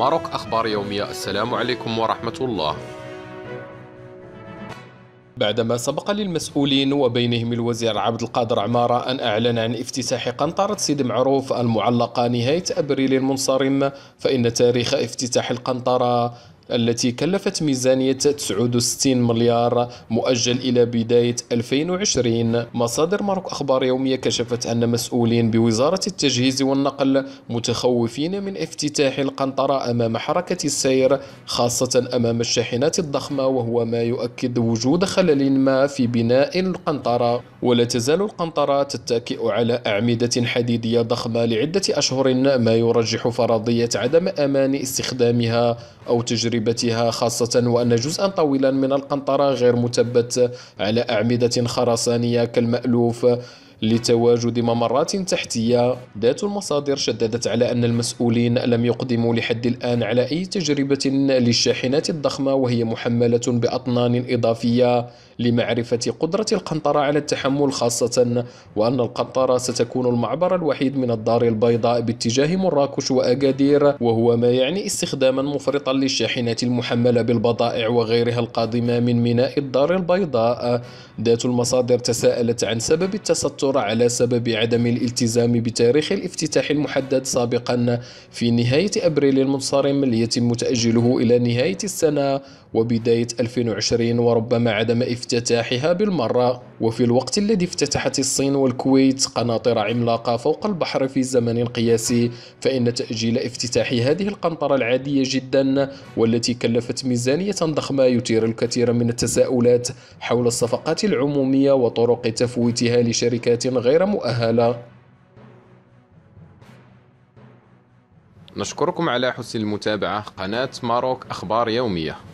ماروك أخبار يومية السلام عليكم ورحمة الله بعدما سبق للمسؤولين وبينهم الوزير عبد القادر عمارة أن أعلن عن افتتاح قنطرة سيد معروف المعلقة نهاية أبريل المنصرم فإن تاريخ افتتاح القنطرة التي كلفت ميزانية 69 مليار مؤجل إلى بداية 2020 مصادر ماروك أخبار يومية كشفت أن مسؤولين بوزارة التجهيز والنقل متخوفين من افتتاح القنطرة أمام حركة السير خاصة أمام الشاحنات الضخمة وهو ما يؤكد وجود خلل ما في بناء القنطرة ولا تزال القنطرة تتكئ على أعمدة حديدية ضخمة لعدة أشهر ما يرجح فرضية عدم أمان استخدامها أو تجربة تجربتها خاصة وأن جزءا طويلا من القنطرة غير مثبت على أعمدة خرسانية كالمألوف لتواجد ممرات تحتية ذات المصادر شددت على أن المسؤولين لم يقدموا لحد الآن على أي تجربة للشاحنات الضخمة وهي محملة بأطنان إضافية لمعرفة قدرة القنطرة على التحمل خاصة وأن القنطرة ستكون المعبر الوحيد من الدار البيضاء باتجاه مراكش وأكادير وهو ما يعني استخداما مفرطا للشاحنات المحملة بالبضائع وغيرها القادمة من ميناء الدار البيضاء ذات المصادر تساءلت عن سبب التستر على سبب عدم الالتزام بتاريخ الافتتاح المحدد سابقا في نهاية أبريل المنصرم ليتم تأجيله إلى نهاية السنة وبداية 2020 وربما عدم افتتاحها بالمرة وفي الوقت الذي افتتحت الصين والكويت قناطر عملاقة فوق البحر في زمن قياسي فإن تأجيل افتتاح هذه القنطرة العادية جدا والتي كلفت ميزانية ضخمة يثير الكثير من التساؤلات حول الصفقات العمومية وطرق تفويتها لشركات غير مؤهلة نشكركم على حسن المتابعة قناة ماروك أخبار يومية